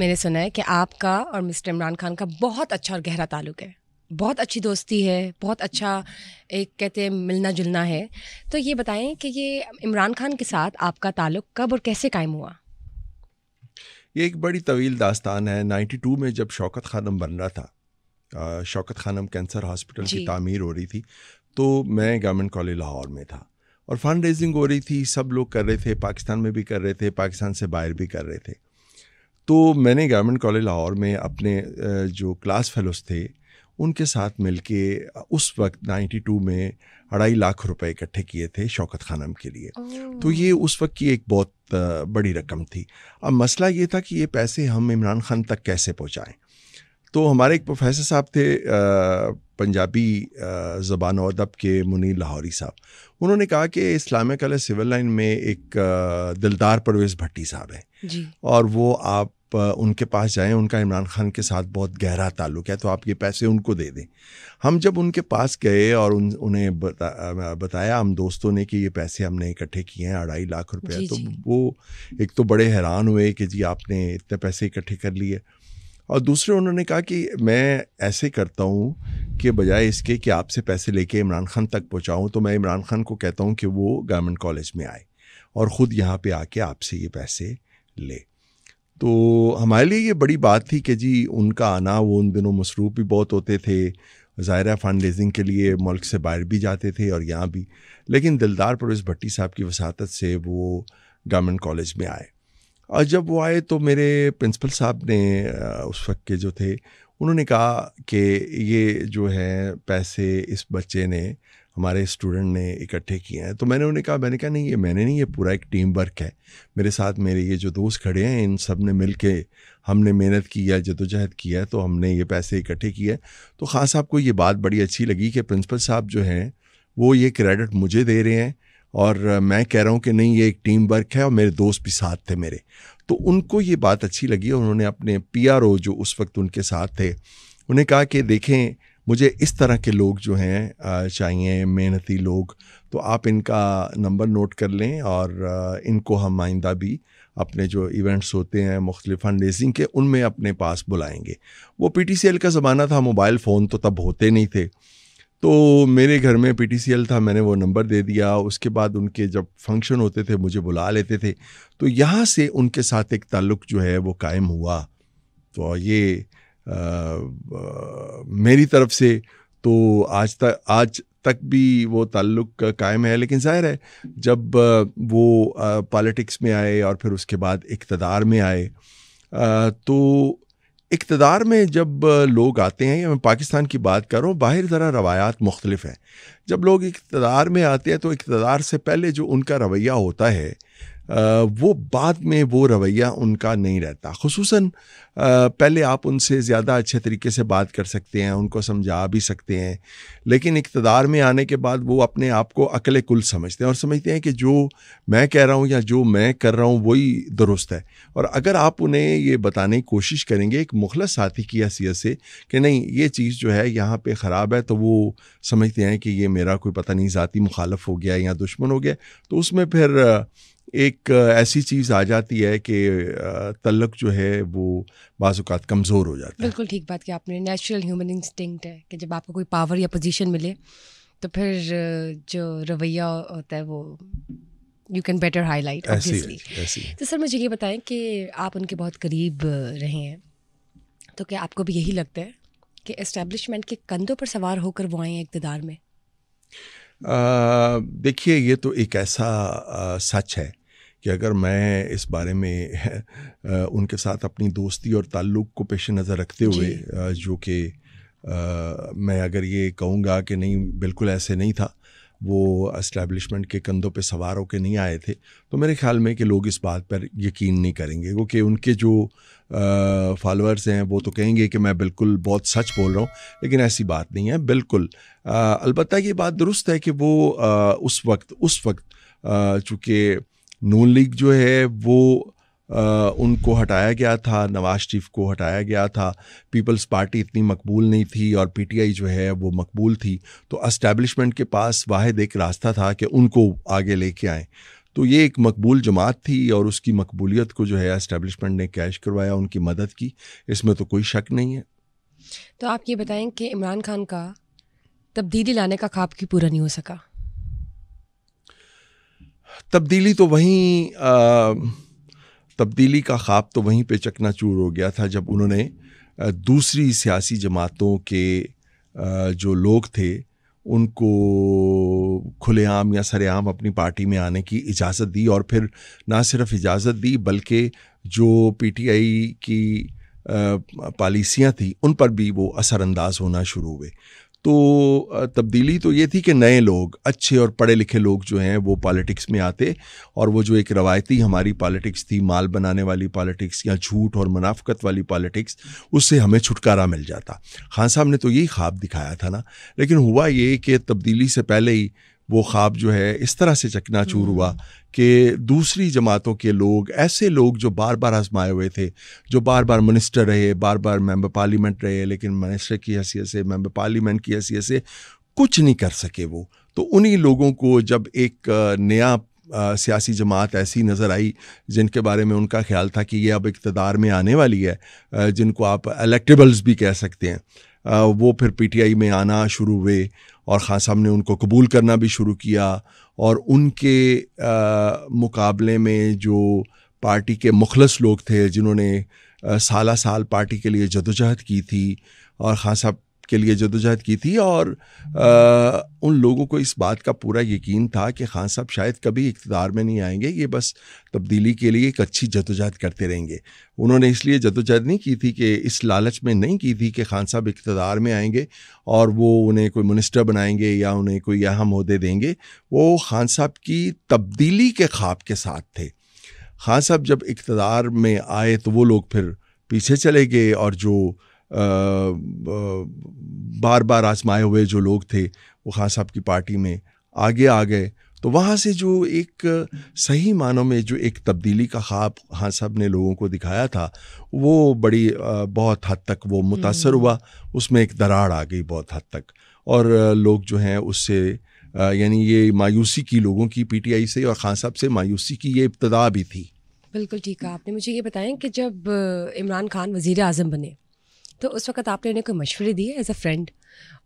मैंने सुना है कि आपका और मिस्टर इमरान खान का बहुत अच्छा और गहरा ताल्लुक है बहुत अच्छी दोस्ती है बहुत अच्छा एक कहते हैं मिलना जुलना है तो ये बताएं कि ये इमरान खान के साथ आपका ताल्लुक कब और कैसे कायम हुआ ये एक बड़ी तवील दास्तान है 92 में जब शौकत खानम बन रहा था शौकत खानम कैंसर हॉस्पिटल की तामीर हो रही थी तो मैं गवर्नमेंट कॉलेज लाहौर में था और फंड रेजिंग हो रही थी सब लोग कर रहे थे पाकिस्तान में भी कर रहे थे पाकिस्तान से बाहर भी कर रहे थे तो मैंने गवर्नमेंट कॉलेज लाहौर में अपने जो क्लास फेलोज थे उनके साथ मिलके उस वक्त 92 में अढ़ाई लाख रुपए इकट्ठे किए थे शौकत खानम के लिए तो ये उस वक्त की एक बहुत बड़ी रकम थी अब मसला ये था कि ये पैसे हम इमरान खान तक कैसे पहुँचाएँ तो हमारे एक प्रोफेसर साहब थे पंजाबी ज़बान और अदब के मुनीर लाहौरी साहब उन्होंने कहा कि इस्लामिक कला सिविल लाइन में एक दिलदार परवेज़ भट्टी साहब हैं और वो आप उनके पास जाएं उनका इमरान खान के साथ बहुत गहरा ताल्लुक है तो आप ये पैसे उनको दे दें हम जब उनके पास गए और उन उन्हें बता, बताया हम दोस्तों ने कि ये पैसे हमने इकट्ठे किए हैं अढ़ाई लाख रुपये तो वो एक तो बड़े हैरान हुए कि जी आपने इतने पैसे इकट्ठे कर लिए और दूसरे उन्होंने कहा कि मैं ऐसे करता हूँ कि बजाय इसके कि आपसे पैसे लेके इमरान खान तक पहुँचाऊँ तो मैं इमरान खान को कहता हूँ कि वो गवर्नमेंट कॉलेज में आए और ख़ुद यहाँ पे आके आपसे ये पैसे ले तो हमारे लिए ये बड़ी बात थी कि जी उनका आना वो उन दिनों मसरूफ़ भी बहुत होते थे ज़ाहिर फ़ंड रेजिंग के लिए मुल्क से बाहर भी जाते थे और यहाँ भी लेकिन दिलदार परवेज़ भट्टी साहब की वसात से वो गवर्नमेंट कॉलेज में आए और जब वो आए तो मेरे प्रिंसिपल साहब ने उस वक्त के जो थे उन्होंने कहा कि ये जो है पैसे इस बच्चे ने हमारे स्टूडेंट ने इकट्ठे किए हैं तो मैंने उन्हें कहा मैंने कहा नहीं ये मैंने नहीं ये पूरा एक टीम वर्क है मेरे साथ मेरे ये जो दोस्त खड़े हैं इन सब ने मिल के हमने मेहनत की है जदोजहद की है तो हमने ये पैसे इकट्ठे किए तो ख़ास साहब को ये बात बड़ी अच्छी लगी कि प्रिंसिपल साहब जो हैं वो ये क्रेडिट मुझे दे रहे हैं और मैं कह रहा हूँ कि नहीं ये एक टीम वर्क है और मेरे दोस्त भी साथ थे मेरे तो उनको ये बात अच्छी लगी और उन्होंने अपने पी जो उस वक्त उनके साथ थे उन्हें कहा कि देखें मुझे इस तरह के लोग जो हैं चाहिए मेहनती लोग तो आप इनका नंबर नोट कर लें और इनको हम आइंदा भी अपने जो इवेंट्स होते हैं मुख्तलि फंड रेजिंग के उनमें अपने पास बुलाएंगे वो पी का ज़माना था मोबाइल फ़ोन तो तब होते नहीं थे तो मेरे घर में पी था मैंने वो नंबर दे दिया उसके बाद उनके जब फंक्शन होते थे मुझे बुला लेते थे तो यहाँ से उनके साथ एक ताल्लुक जो है वो कायम हुआ तो ये आ, आ, मेरी तरफ से तो आज तक आज तक भी वो ताल्लुक कायम है लेकिन ज़ाहिर है जब वो पॉलिटिक्स में आए और फिर उसके बाद इकतदार में आए तो इकतदार में जब लोग आते हैं या मैं पाकिस्तान की बात करूँ बाहर ज़रा रवायात मुख्तलिफ हैं जब लोग इकतदार में आते हैं तो इकतदार से पहले जो उनका रवैया होता है वो बाद में वो रवैया उनका नहीं रहता खसूस पहले आप उनसे ज़्यादा अच्छे तरीके से बात कर सकते हैं उनको समझा भी सकते हैं लेकिन इकतदार में आने के बाद वो अपने आप को अकल कुल समझते हैं और समझते हैं कि जो मैं कह रहा हूँ या जो मैं कर रहा हूँ वही दुरुस्त है और अगर आप उन्हें ये बताने की कोशिश करेंगे एक मुखलस साथी की हैसियत से कि नहीं ये चीज़ जो है यहाँ पर ख़राब है तो वो समझते हैं कि ये मेरा कोई पता नहीं ज़ाती मुखालफ हो गया या दुश्मन हो गया तो उसमें फिर एक ऐसी चीज़ आ जाती है कि तल्लक जो है वो बाजुकात कमज़ोर हो जाता है बिल्कुल ठीक बात की आपने नेचुरल ह्यूमन इंस्टिंक्ट है कि जब आपको कोई पावर या पोजीशन मिले तो फिर जो रवैया होता है वो you can better highlight light तो सर मुझे ये बताएं कि आप उनके बहुत करीब रहे हैं तो क्या आपको भी यही लगता है कि इस्टेब्लिशमेंट के कंधों पर सवार होकर वो आए हैं इकतदार में देखिए ये तो एक ऐसा सच है कि अगर मैं इस बारे में आ, उनके साथ अपनी दोस्ती और ताल्लुक को पेश नज़र रखते हुए जो कि मैं अगर ये कहूँगा कि नहीं बिल्कुल ऐसे नहीं था वो इस्टेबलिशमेंट के कंधों पे सवार होकर नहीं आए थे तो मेरे ख्याल में कि लोग इस बात पर यकीन नहीं करेंगे क्योंकि उनके जो फॉलोअर्स हैं वो तो कहेंगे कि मैं बिल्कुल बहुत सच बोल रहा हूँ लेकिन ऐसी बात नहीं है बिल्कुल अलबत् ये बात दुरुस्त है कि वो आ, उस वक्त उस वक्त चूँकि नू लीग जो है वो उनको हटाया गया था नवाज शरीफ को हटाया गया था पीपल्स पार्टी इतनी मकबूल नहीं थी और पीटीआई जो है वो मकबूल थी तो अस्टैब्लिशमेंट के पास वाहिद एक रास्ता था कि उनको आगे लेके आए तो ये एक मकबूल जमात थी और उसकी मकबूलियत को जो है इस्टेब्लिशमेंट ने कैश करवाया उनकी मदद की इसमें तो कोई शक नहीं है तो आप ये बताएं कि इमरान खान का तब्दीली लाने का खाब क्यों पूरा नहीं हो सका तब्दीली तो वहीं तब्दीली का ख्वाब तो वहीं पे चूर हो गया था जब उन्होंने दूसरी सियासी जमातों के जो लोग थे उनको खुलेआम या सरेआम अपनी पार्टी में आने की इजाज़त दी और फिर ना सिर्फ इजाज़त दी बल्कि जो पीटीआई की पॉलिसियाँ थी उन पर भी वो असरानंदाज होना शुरू हुए तो तब्दीली तो ये थी कि नए लोग अच्छे और पढ़े लिखे लोग जो हैं वो पॉलिटिक्स में आते और वो जो एक रवायती हमारी पॉलिटिक्स थी माल बनाने वाली पॉलिटिक्स या झूठ और मुनाफ्त वाली पॉलिटिक्स उससे हमें छुटकारा मिल जाता खान साहब ने तो यही ख्वाब दिखाया था ना लेकिन हुआ ये कि तब्दीली से पहले ही वो ख्वाब जो है इस तरह से चकना चूर हुआ हम्म। कि दूसरी जमातों के लोग ऐसे लोग जो बार बार आजमाए हुए थे जो बार बार मिनिस्टर रहे बार बार मेंबर पार्लियामेंट रहे लेकिन मिनिस्टर की हैसियत से मेंबर पार्लियामेंट की हैसियत से कुछ नहीं कर सके वो तो उन्हीं लोगों को जब एक नया सियासी जमात ऐसी नज़र आई जिनके बारे में उनका ख्याल था कि ये अब इकतदार में आने वाली है जिनको आप इलेक्टेबल्स भी कह सकते हैं वो फिर पीटीआई में आना शुरू हुए और ख़ान साहब ने उनको कबूल करना भी शुरू किया और उनके आ, मुकाबले में जो पार्टी के मुखलस लोग थे जिन्होंने साल साल पार्टी के लिए जदोजहद की थी और ख़ान साहब के लिए जदोजहद की थी और आ, उन लोगों को इस बात का पूरा यकीन था कि खान साहब शायद कभी इकतदार में नहीं आएंगे ये बस तब्दीली के लिए एक अच्छी जदोजहद करते रहेंगे उन्होंने इसलिए जदोजहद नहीं की थी कि इस लालच में नहीं की थी कि खान साहब इकतदार में आएंगे और वो उन्हें कोई मिनिस्टर बनाएंगे या उन्हें कोई अहम अहदे देंगे वो खान साहब की तब्दीली के ख्वाब के साथ थे खान साहब जब इकतदार में आए तो वो लोग फिर पीछे चले गए और जो बार बार आजमाए हुए जो लोग थे वो खान साहब की पार्टी में आगे आ गए तो वहाँ से जो एक सही मानों में जो एक तब्दीली का ख्वाब खान साहब ने लोगों को दिखाया था वो बड़ी बहुत हद तक वो मुतासर हुआ हम्म। उसमें एक दरार आ गई बहुत हद तक और लोग जो हैं उससे यानी ये मायूसी की लोगों की पीटीआई से और खान साहब से मायूसी की ये इब्तदा भी थी बिल्कुल ठीक है आपने मुझे ये बताया कि जब इमरान खान वज़ी अजम बने तो उस वक्त आपने उन्हें कोई मशवरे दिए एज अ फ्रेंड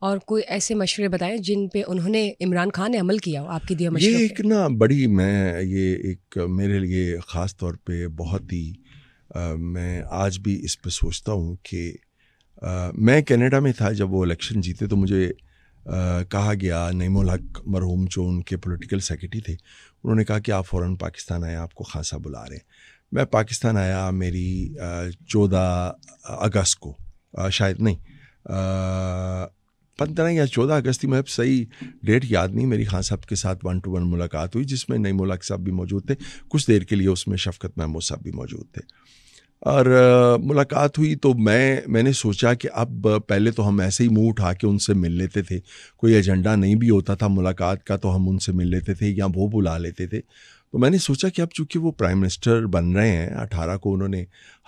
और कोई ऐसे मशवरे बताएं जिन पे उन्होंने इमरान खान ने अमल किया हो आपकी दिया ये एक ना बड़ी मैं ये एक मेरे लिए ख़ास तौर पे बहुत ही आ, मैं आज भी इस पर सोचता हूँ कि आ, मैं कनाडा में था जब वो इलेक्शन जीते तो मुझे आ, कहा गया नईमुल हक मरहूम जो उनके पॉलिटिकल सेक्रेटरी थे उन्होंने कहा कि आप फ़ौर पाकिस्तान आए आपको खासा बुला रहे हैं मैं पाकिस्तान आया मेरी चौदह अगस्त को आ, शायद नहीं पंद्रह या चौदह अगस्त की मैं सही डेट याद नहीं मेरी खान साहब के साथ वन टू वन मुलाकात हुई जिसमें नई मुलाक साहब भी मौजूद थे कुछ देर के लिए उसमें शफकत महमूद साहब भी मौजूद थे और आ, मुलाकात हुई तो मैं मैंने सोचा कि अब पहले तो हम ऐसे ही मुंह उठा के उनसे मिल लेते थे कोई एजेंडा नहीं भी होता था मुलाकात का तो हम उनसे मिल लेते थे या वो बुला लेते थे तो मैंने सोचा कि अब चूंकि वो प्राइम मिनिस्टर बन रहे हैं अठारह को उन्होंने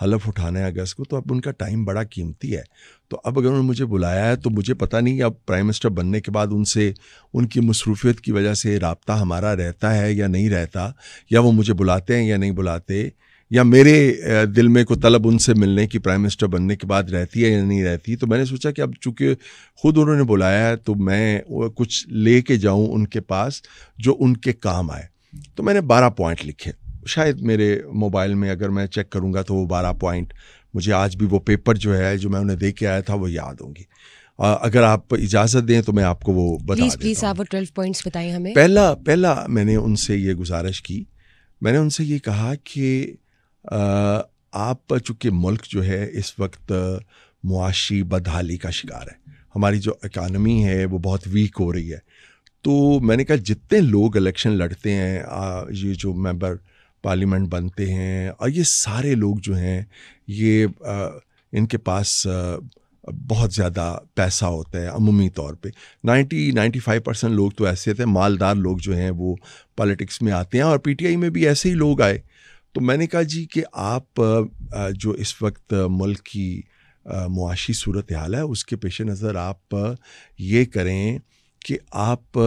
हलफ उठाना है अगस्त को तो अब उनका टाइम बड़ा कीमती है तो अब अगर उन्होंने मुझे बुलाया है तो मुझे पता नहीं अब प्राइम मिनिस्टर बनने के बाद उनसे उनकी मसरूफियत की वजह से रबता हमारा रहता है या नहीं रहता या वो मुझे बुलाते हैं या नहीं बुलाते या मेरे दिल में को तलब उनसे मिलने की प्राइम मिनिस्टर बनने के बाद रहती है या नहीं रहती तो मैंने सोचा कि अब चूंकि खुद उन्होंने बुलाया है तो मैं कुछ ले के जाऊँ उनके पास जो उनके काम आए तो मैंने बारह पॉइंट लिखे शायद मेरे मोबाइल में अगर मैं चेक करूँगा तो वो बारह पॉइंट मुझे आज भी वो पेपर जो है जो मैं उन्हें दे के आया था वो याद होंगी अगर आप इजाज़त दें तो मैं आपको वो बता प्लीज़ प्लीज़ आप वो ट्वेल्व पॉइंट्स बताएं हमें पहला पहला मैंने उनसे ये गुजारिश की मैंने उनसे ये कहा कि आप चूँकि मुल्क जो है इस वक्त मुआशी बदहाली का शिकार है हमारी जो इकानमी है वो बहुत वीक हो रही है तो मैंने कहा जितने लोग इलेक्शन लड़ते हैं आ, ये जो मेंबर पार्लियामेंट बनते हैं और ये सारे लोग जो हैं ये आ, इनके पास आ, बहुत ज़्यादा पैसा होता है अमूमी तौर पे 90 95 परसेंट लोग तो ऐसे थे मालदार लोग जो हैं वो पॉलिटिक्स में आते हैं और पीटीआई में भी ऐसे ही लोग आए तो मैंने कहा जी कि आप जो इस वक्त मुल्क की मुआशी सूरत हाल है उसके पेश नज़र आप ये करें कि आप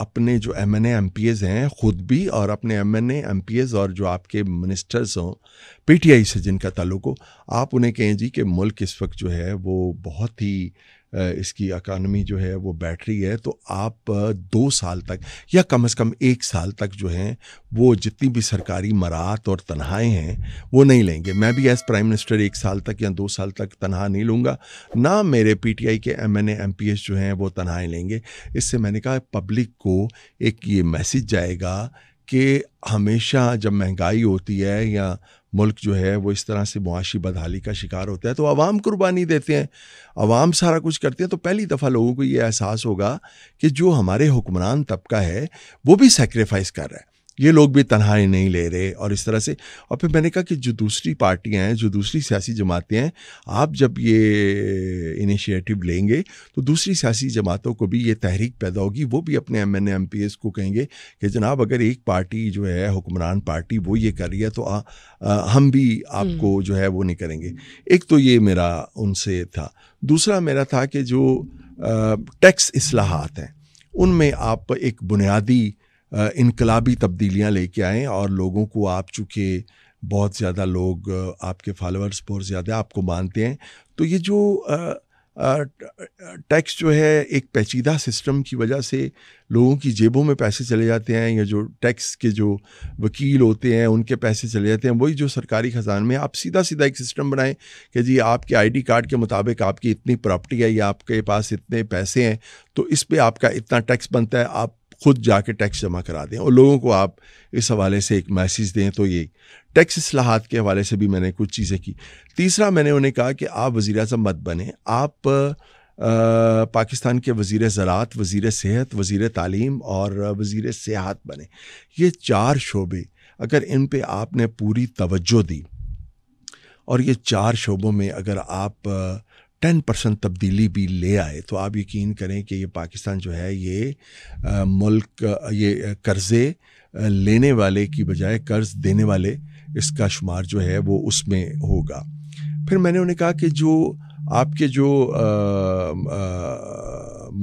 अपने जो M N M P S हैं ख़ुद भी और अपने M N M P S और जो आपके मिनिस्टर्स हों पी टी आई से जिनका ताल्लुक हो आप उन्हें कहें जी कि मुल्क इस वक्त जो है वो बहुत ही इसकी अकानमी जो है वो बैटरी है तो आप दो साल तक या कम से कम एक साल तक जो हैं वो जितनी भी सरकारी मराहत और तनहाएँ हैं वो नहीं लेंगे मैं भी एज़ प्राइम मिनिस्टर एक साल तक या दो साल तक तनहा नहीं लूँगा ना मेरे पी टी आई के M N M P S जो हैं वो तनहाएँ लेंगे इससे मैंने कहा पब्लिक को एक ये मैसेज जाएगा कि हमेशा जब महंगाई होती है या मुल्क जो है वो इस तरह से मुआशी बदहाली का शिकार होता है तो आवाम कुर्बानी देते हैं आवाम सारा कुछ करते हैं तो पहली दफ़ा लोगों को ये एहसास होगा कि जो हमारे हुक्मरान तबका है वो भी सेक्रीफाइस कर रहा है ये लोग भी तनहाई नहीं ले रहे और इस तरह से और फिर मैंने कहा कि जो दूसरी पार्टियां हैं जो दूसरी सियासी जमातें हैं आप जब ये इनिशिएटिव लेंगे तो दूसरी सियासी जमातों को भी ये तहरीक पैदा होगी वो भी अपने M N M P S को कहेंगे कि जनाब अगर एक पार्टी जो है हुक्मरान पार्टी वो ये कर रही है तो आ, आ, हम भी आपको हम्म। जो है वो नहीं करेंगे एक तो ये मेरा उनसे था दूसरा मेरा था कि जो टैक्स असलाहत हैं उनमें आप एक बुनियादी इनकलाबी तब्दीलियाँ लेके आएँ और लोगों को आप चूँकि बहुत ज़्यादा लोग आपके फॉलोअर्स बहुत ज़्यादा आपको मानते हैं तो ये जो टैक्स जो है एक पेचीदा सिस्टम की वजह से लोगों की जेबों में पैसे चले जाते हैं या जो टैक्स के जो वकील होते हैं उनके पैसे चले जाते हैं वही जो सरकारी ख़जान में आप सीधा सीधा एक सिस्टम बनाएं कि जी आपके आईडी कार्ड के मुताबिक आपकी इतनी प्रॉपर्टी है या आपके पास इतने पैसे हैं तो इस पर आपका इतना टैक्स बनता है आप खुद जाके टैक्स जमा करा दें और लोगों को आप इस हवाले से एक मैसेज दें तो ये टैक्स असलाहत के हवाले से भी मैंने कुछ चीज़ें की तीसरा मैंने उन्हें कहा कि आप वज़ी अजम मत बने आप आ, पाकिस्तान के वज़ी ज़रात वज़ी सेहत वज़ी तालीम और वज़ी सियात बने ये चार शोबे अगर इन पर आपने पूरी तवज्जो दी और ये चार शोबों में अगर आप टेन परसेंट तब्दीली भी ले आए तो आप यकीन करें कि ये पाकिस्तान जो है ये मुल्क ये कर्ज़े लेने वाले की बजाय कर्ज़ देने वाले इसका शुमार जो है वो उसमें होगा फिर मैंने उन्हें कहा कि जो आपके जो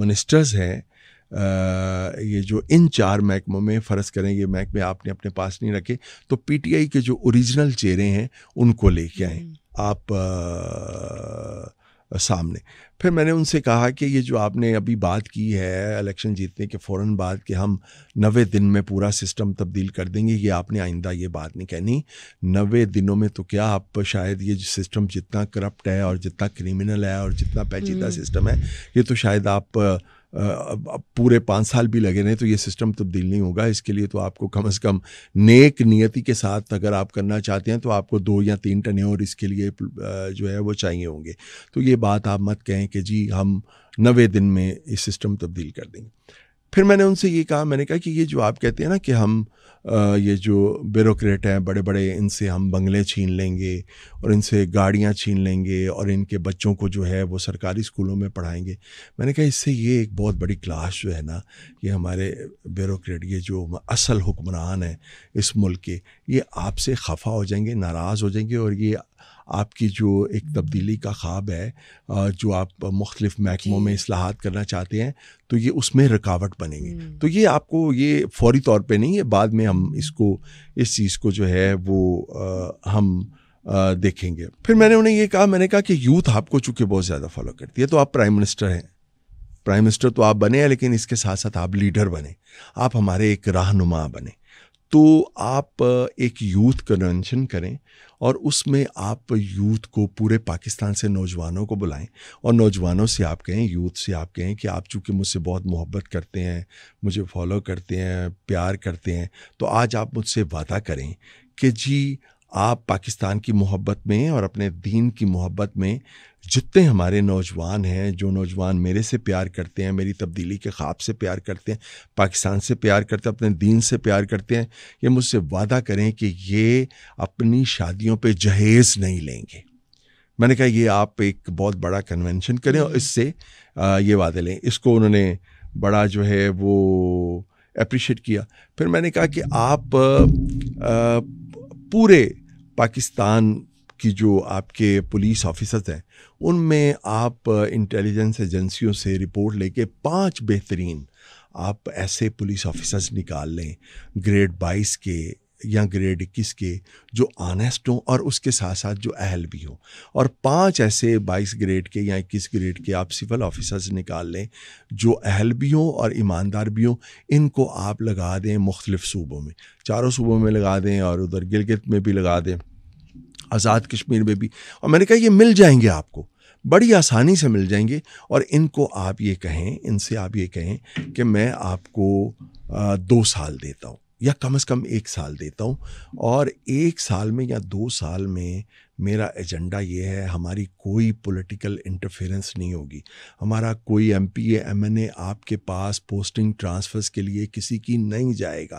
मिनिस्टर्स हैं आ, ये जो इन चार महकमों में फ़र्ज़ करें ये महकमे आपने अपने पास नहीं रखे तो पीटीआई के जो ओरिजिनल चेहरे हैं उनको लेके आएँ हम्म। आप सामने फिर मैंने उनसे कहा कि ये जो आपने अभी बात की है इलेक्शन जीतने के फ़ौर बाद कि हम नवे दिन में पूरा सिस्टम तब्दील कर देंगे ये आपने आइंदा ये बात नहीं कहनी नवे दिनों में तो क्या आप शायद ये सिस्टम जितना करप्ट है और जितना क्रिमिनल है और जितना पेचीदा सिस्टम हम्म। है ये तो शायद आप पूरे पाँच साल भी लगे रहे तो ये सिस्टम तब्दील तो नहीं होगा इसके लिए तो आपको कम से कम नेक नियति के साथ अगर आप करना चाहते हैं तो आपको दो या तीन टने और इसके लिए जो है वो चाहिए होंगे तो ये बात आप मत कहें कि जी हम नवे दिन में ये सिस्टम तब्दील कर देंगे फिर मैंने उनसे ये कहा मैंने कहा कि ये जो आप कहते हैं ना कि हम ये जो ब्यूरोक्रेट हैं बड़े बड़े इनसे हम बंगले छीन लेंगे और इनसे गाड़ियाँ छीन लेंगे और इनके बच्चों को जो है वो सरकारी स्कूलों में पढ़ाएंगे मैंने कहा इससे ये एक बहुत बड़ी क्लास जो है ना ये हमारे ब्यूरोक्रेट ये जो असल हुक्मरान हैं इस मुल्क के ये आपसे खफा हो जाएंगे नाराज़ हो जाएंगे और ये आपकी जो एक तब्दीली का ख्वाब है जो आप मुख्तलिफ महकमों में असलाहत करना चाहते हैं तो ये उसमें रुकावट बनेंगे हम्म। तो ये आपको ये फौरी तौर पर नहीं है बाद में हम हम्म। इसको इस चीज़ को जो है वो आ, हम आ, देखेंगे फिर मैंने उन्हें यह कहा मैंने कहा कि यूथ आपको चूँकि बहुत ज़्यादा फॉलो करती है तो आप प्राइम मिनिस्टर हैं प्राइम मिनिस्टर तो आप बने हैं लेकिन इसके साथ साथ आप लीडर बने आप हमारे एक रहनुमा बने तो आप एक यूथ कन्वेंशन करें और उसमें आप यूथ को पूरे पाकिस्तान से नौजवानों को बुलाएं और नौजवानों से आप कहें यूथ से आप कहें कि आप चूँकि मुझसे बहुत मोहब्बत करते हैं मुझे फॉलो करते हैं प्यार करते हैं तो आज आप मुझसे वादा करें कि जी आप पाकिस्तान की मोहब्बत में और अपने दीन की मोहब्बत में जितने हमारे नौजवान हैं जो नौजवान मेरे से प्यार करते हैं मेरी तब्दीली के ख्वाब से प्यार करते हैं पाकिस्तान से प्यार करते हैं अपने दीन से प्यार करते हैं ये मुझसे वादा करें कि ये अपनी शादियों पे जहेज नहीं लेंगे मैंने कहा ये आप एक बहुत बड़ा कन्वेंशन करें और हम्म। इससे ये वादे लें इसको उन्होंने बड़ा जो है वो अप्रिशिएट किया फिर मैंने कहा कि आप आ, पूरे पाकिस्तान की जो आपके पुलिस ऑफिसर्स हैं उनमें आप इंटेलिजेंस एजेंसियों से रिपोर्ट लेके पांच बेहतरीन आप ऐसे पुलिस ऑफिसर्स निकाल लें ग्रेड बाईस के या ग्रेड इक्कीस के जो ऑनेस्ट हों और उसके साथ साथ जो अहल भी हों और पांच ऐसे बाईस ग्रेड के या इक्कीस ग्रेड के आप सिविल ऑफिसर्स निकाल लें जो अहल भी हों और ईमानदार भी हों इनको आप लगा दें मुख्तलिफ़ सूबों में चारों सूबों में लगा दें और उधर गिलगित में भी लगा दें आज़ाद कश्मीर में भी और मैंने कहा ये मिल जाएंगे आपको बड़ी आसानी से मिल जाएंगे और इनको आप ये कहें इनसे आप ये कहें कि मैं आपको दो साल देता हूँ या कम से कम एक साल देता हूँ और एक साल में या दो साल में मेरा एजेंडा ये है हमारी कोई पॉलिटिकल इंटरफेरेंस नहीं होगी हमारा कोई M P M N A आपके पास पोस्टिंग ट्रांसफ़र्स के लिए किसी की नहीं जाएगा